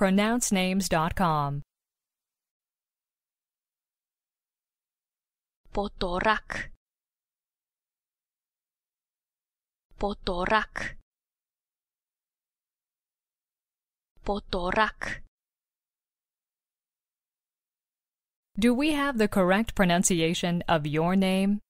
pronouncenames.com. Potorak. Potorak. Potorak. Do we have the correct pronunciation of your name?